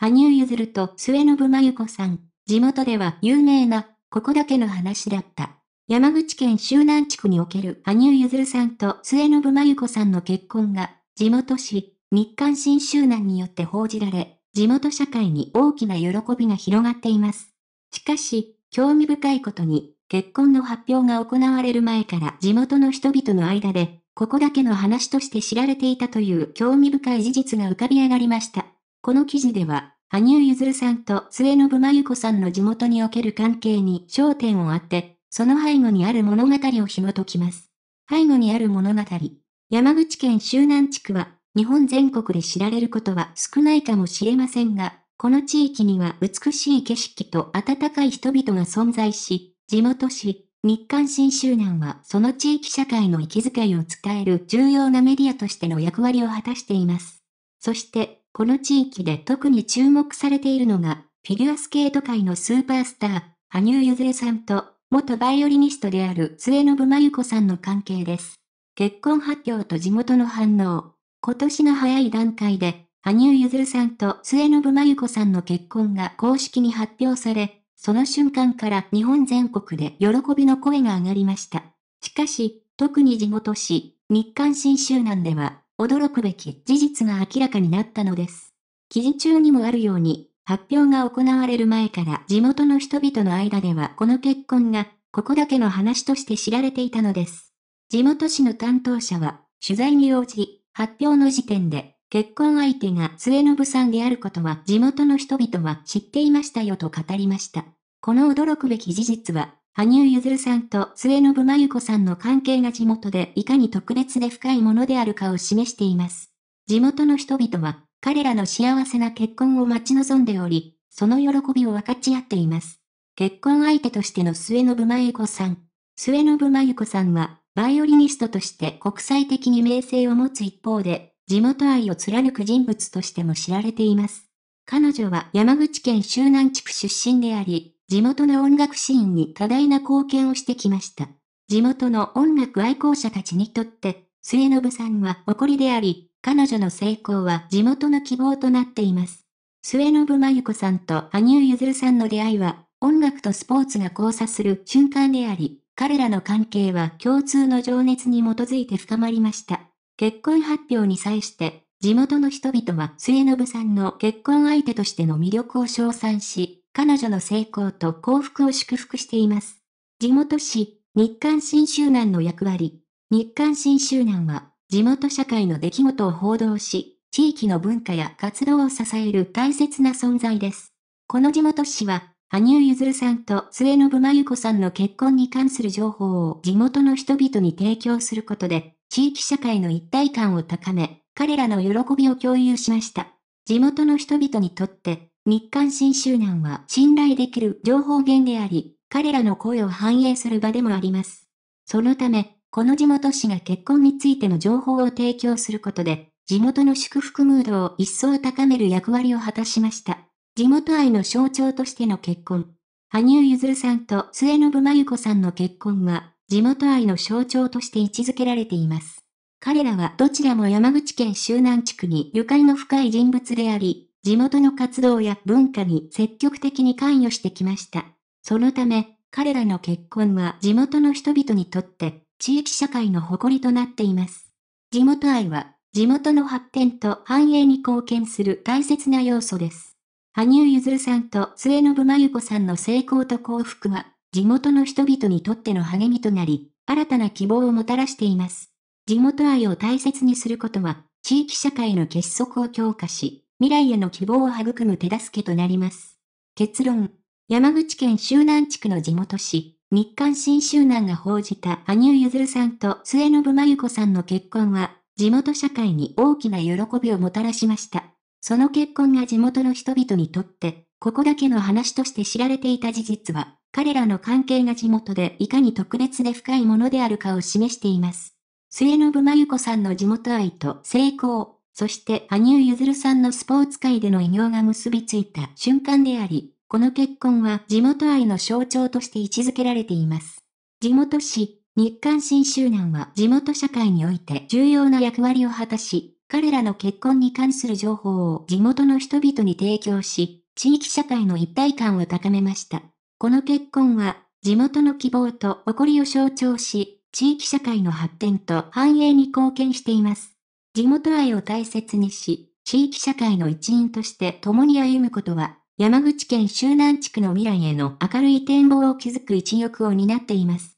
羽生結弦と末延真由子さん。地元では有名な、ここだけの話だった。山口県周南地区における羽生結弦さんと末延真由子さんの結婚が、地元紙、日刊新周南によって報じられ、地元社会に大きな喜びが広がっています。しかし、興味深いことに、結婚の発表が行われる前から地元の人々の間で、ここだけの話として知られていたという興味深い事実が浮かび上がりました。この記事では、羽生結弦さんと末延真由子さんの地元における関係に焦点を当て、その背後にある物語を紐解きます。背後にある物語。山口県周南地区は、日本全国で知られることは少ないかもしれませんが、この地域には美しい景色と温かい人々が存在し、地元市、日刊新周南はその地域社会の息遣いを伝える重要なメディアとしての役割を果たしています。そして、この地域で特に注目されているのが、フィギュアスケート界のスーパースター、羽生結弦さんと、元バイオリニストである末信真由子さんの関係です。結婚発表と地元の反応。今年の早い段階で、羽生結弦さんと末信真由子さんの結婚が公式に発表され、その瞬間から日本全国で喜びの声が上がりました。しかし、特に地元紙、日刊新集団では、驚くべき事実が明らかになったのです。記事中にもあるように、発表が行われる前から地元の人々の間ではこの結婚が、ここだけの話として知られていたのです。地元紙の担当者は、取材に応じ、発表の時点で、結婚相手が末延さんであることは地元の人々は知っていましたよと語りました。この驚くべき事実は、羽生結弦さんと末延真由子さんの関係が地元でいかに特別で深いものであるかを示しています。地元の人々は、彼らの幸せな結婚を待ち望んでおり、その喜びを分かち合っています。結婚相手としての末延真由子さん。末延真由子さんは、バイオリニストとして国際的に名声を持つ一方で、地元愛を貫く人物としても知られています。彼女は山口県周南地区出身であり、地元の音楽シーンに多大な貢献をしてきました。地元の音楽愛好者たちにとって、末延さんは誇りであり、彼女の成功は地元の希望となっています。末延真由子さんと羽生結弦さんの出会いは、音楽とスポーツが交差する瞬間であり、彼らの関係は共通の情熱に基づいて深まりました。結婚発表に際して、地元の人々は末延さんの結婚相手としての魅力を称賛し、彼女の成功と幸福を祝福しています。地元紙、日刊新集団の役割。日刊新集団は、地元社会の出来事を報道し、地域の文化や活動を支える大切な存在です。この地元紙は、羽生結弦さんと末信真由子さんの結婚に関する情報を地元の人々に提供することで、地域社会の一体感を高め、彼らの喜びを共有しました。地元の人々にとって、日刊新集団は信頼できる情報源であり、彼らの声を反映する場でもあります。そのため、この地元紙が結婚についての情報を提供することで、地元の祝福ムードを一層高める役割を果たしました。地元愛の象徴としての結婚。羽生結弦さんと末延真由子さんの結婚は、地元愛の象徴として位置づけられています。彼らはどちらも山口県周南地区にゆかりの深い人物であり、地元の活動や文化に積極的に関与してきました。そのため、彼らの結婚は地元の人々にとって地域社会の誇りとなっています。地元愛は地元の発展と繁栄に貢献する大切な要素です。羽生結弦さんと末延真由子さんの成功と幸福は地元の人々にとっての励みとなり、新たな希望をもたらしています。地元愛を大切にすることは地域社会の結束を強化し、未来への希望を育む手助けとなります。結論。山口県周南地区の地元市、日刊新周南が報じた羽生結弦さんと末延真由子さんの結婚は、地元社会に大きな喜びをもたらしました。その結婚が地元の人々にとって、ここだけの話として知られていた事実は、彼らの関係が地元でいかに特別で深いものであるかを示しています。末延真由子さんの地元愛と成功、そして羽生結弦さんのスポーツ界での異業が結びついた瞬間であり、この結婚は地元愛の象徴として位置づけられています。地元紙、日刊新集団は地元社会において重要な役割を果たし、彼らの結婚に関する情報を地元の人々に提供し、地域社会の一体感を高めました。この結婚は、地元の希望と誇りを象徴し、地域社会の発展と繁栄に貢献しています。地元愛を大切にし、地域社会の一員として共に歩むことは、山口県周南地区の未来への明るい展望を築く一翼を担っています。